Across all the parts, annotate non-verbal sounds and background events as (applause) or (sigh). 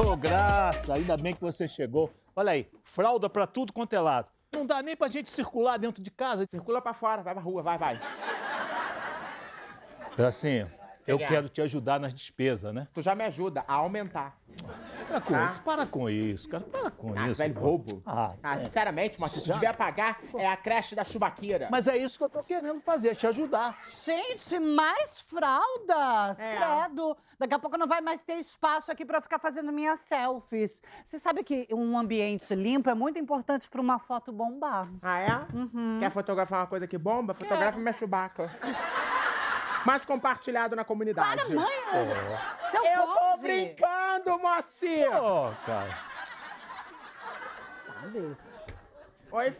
oh, graça, ainda bem que você chegou. Olha aí, fralda pra tudo quanto é lado. Não dá nem pra gente circular dentro de casa. Circula pra fora, vai pra rua, vai, vai. Assim, eu quero te ajudar nas despesas, né? Tu já me ajuda a aumentar. Para com ah. isso, para com isso, cara. Para com ah, isso. Velho bobo. Ah, ah é. sinceramente, Matheus, se tiver pagar, é a creche da chubaqueira. Mas é isso que eu tô querendo fazer, te ajudar. Gente, mais fraldas! É. Credo! Daqui a pouco não vai mais ter espaço aqui para ficar fazendo minhas selfies. Você sabe que um ambiente limpo é muito importante para uma foto bombar. Ah, é? Uhum. Quer fotografar uma coisa que bomba? Fotografa é. minha chubaca. Mais compartilhado na comunidade. Para, mãe! É. Seu eu pose. tô brincando! falando, Moacir? Ô, cara. Oi, oi,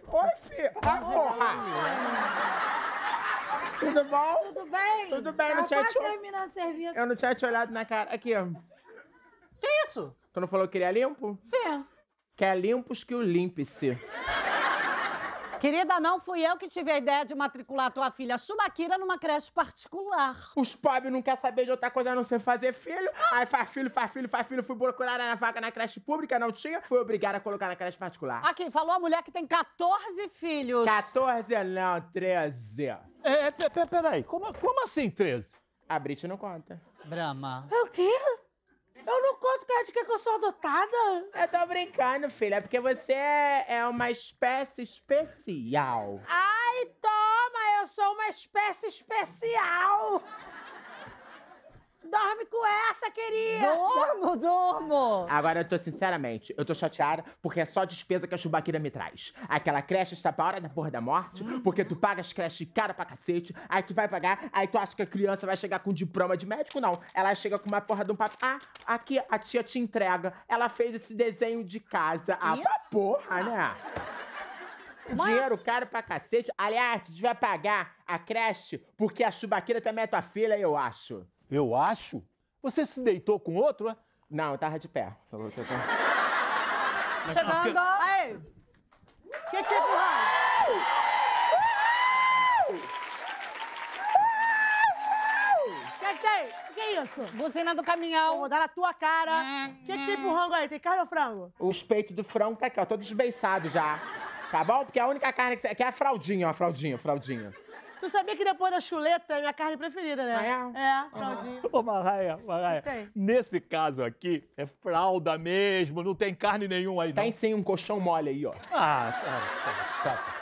filho. Ah, porra. Tudo bom? Tudo bem? Tudo bem, te... Eu não tinha te olhado na cara. Aqui, ó. Que isso? Tu não falou que queria limpo? Sim. Quer limpos que o limpe-se. Querida, não fui eu que tive a ideia de matricular tua filha Subaquira numa creche particular. Os pobres não querem saber de outra coisa a não ser fazer filho. Aí faz filho, faz filho, faz filho. Fui procurar na vaga na creche pública, não tinha. Fui obrigada a colocar na creche particular. Aqui, falou a mulher que tem 14 filhos. 14 não, 13. É, pe- peraí, como, como assim 13? A Brit não conta. Brahma. É o quê? de que, é que eu sou adotada? Eu tô brincando, filha. É porque você é uma espécie especial. Ai, toma! Eu sou uma espécie especial! dorme com essa, querida! Dormo, dormo! Agora, eu tô, sinceramente, eu tô chateada porque é só despesa que a Chubaquira me traz. Aquela creche está pra hora da porra da morte, uhum. porque tu paga as creches cara pra cacete, aí tu vai pagar, aí tu acha que a criança vai chegar com diploma de médico? Não. Ela chega com uma porra de um papo. Ah, aqui a tia te entrega. Ela fez esse desenho de casa. Ah, Isso? porra, né? Mãe. Dinheiro caro pra cacete. Aliás, tu vai pagar a creche porque a chubaqueira também é tua filha, eu acho. Eu acho? Você se deitou com outro? Né? Não, eu tava de pé. Chegando! Aí! O que que é tem? O é que é isso? Buzina do caminhão. Vou dar na tua cara. O que, que tem rango aí? Tem carne ou frango? Os peitos do frango tá aqui, ó. Tô desbeiçado já. Tá bom? Porque a única carne que... Você... Aqui é a fraldinha, ó. A fraldinha, a fraldinha. Tu sabia que depois da chuleta é minha carne preferida, né? é? fraldinha. Ah. Ô, Marraia, Marraia. Tem. Nesse caso aqui, é fralda mesmo, não tem carne nenhuma aí, tem, não. Tem sim um colchão mole aí, ó. Ah, ah tá chato.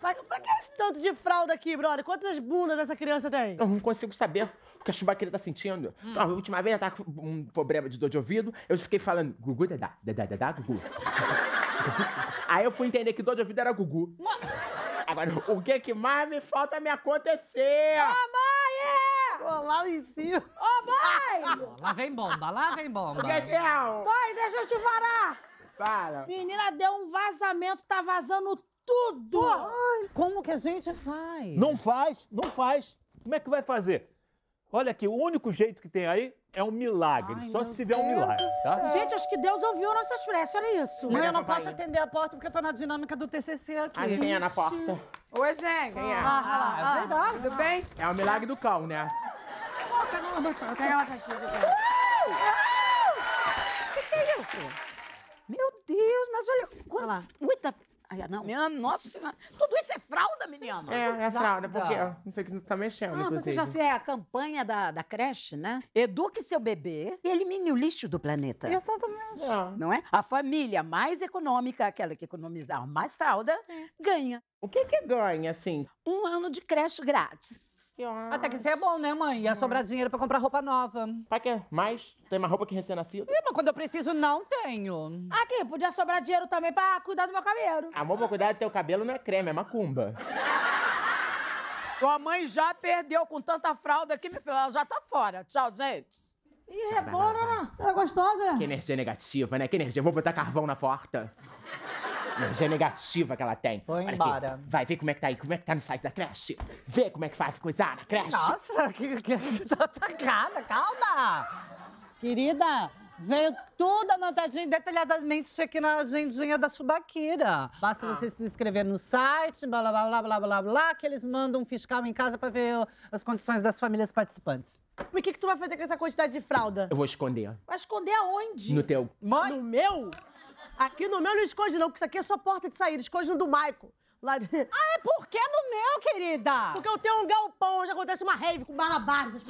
Pra, pra que é esse tanto de fralda aqui, brother? Quantas bundas essa criança tem? Eu não consigo saber o que a chubaqueira tá sentindo. Hum. Então, a última vez ela tava tá com um problema de dor de ouvido, eu fiquei falando, Gugu, dedá, dedá, dedá, Gugu. (laughs) aí eu fui entender que dor de ouvido era Gugu. Mas o que que mais me falta me acontecer? Ô, mãe! Olá, é! lá Ô, mãe! lá vem bomba, lá vem bomba. O que que é? Dói, deixa eu te varar. Para. Menina, deu um vazamento, tá vazando tudo. Ai, como que a gente faz? Não faz, não faz. Como é que vai fazer? Olha aqui, o único jeito que tem aí é um milagre. Ai, só se tiver Deus um milagre, tá? Gente, acho que Deus ouviu nossas preces, olha isso. Mãe, eu não posso atender a porta porque eu tô na dinâmica do TCC aqui. Aí ah, quem é na porta? Oi, gente. Quem é? Ah, ah, ah, ah, tudo bem? É o milagre do cão, né? O ah! que é isso? Meu Deus, mas olha, quanta, muita ah não, minha, nossa Tudo isso é fralda, menina. É, é, é fralda, porque ó, não sei o que você tá mexendo. Ah, inclusive. você já sei, é a campanha da, da creche, né? Eduque seu bebê e elimine o lixo do planeta. Exatamente. É. Não é? A família mais econômica, aquela que economizar mais fralda, é. ganha. O que que ganha, assim? Um ano de creche grátis. Até que isso é bom, né, mãe? Ia é. sobrar dinheiro pra comprar roupa nova. Pra quê? Mais? Tem mais roupa que recém-nascido? Ih, mas quando eu preciso, não tenho. Aqui, podia sobrar dinheiro também pra cuidar do meu cabelo. Amor, pra cuidar do teu cabelo não é creme, é macumba. Tua mãe já perdeu com tanta fralda aqui, minha filha. Ela já tá fora. Tchau, gente. Ih, é boa, Ela é gostosa. Que energia negativa, né? Que energia. Vou botar carvão na porta. Energia é negativa que ela tem. Foi Olha embora. Aqui. Vai ver como é que tá aí, como é que tá no site da creche. Vê como é que faz coisar na creche. Nossa, que, que, que tá atacada, calma! Querida, Veio tudo anotadinho, detalhadamente aqui na agendinha da Subaquira. Basta ah. você se inscrever no site, blá, blá, blá, blá, blá, blá, que eles mandam um fiscal em casa pra ver as condições das famílias participantes. Mas o que, que tu vai fazer com essa quantidade de fralda? Eu vou esconder. Vai esconder aonde? No teu. Mãe? No meu? Aqui no meu não esconde, não, porque isso aqui é só porta de saída. Esconde no do Maico. Lá... Ah, é porque no meu, querida? Porque eu tenho um galpão onde acontece uma rave com balabares.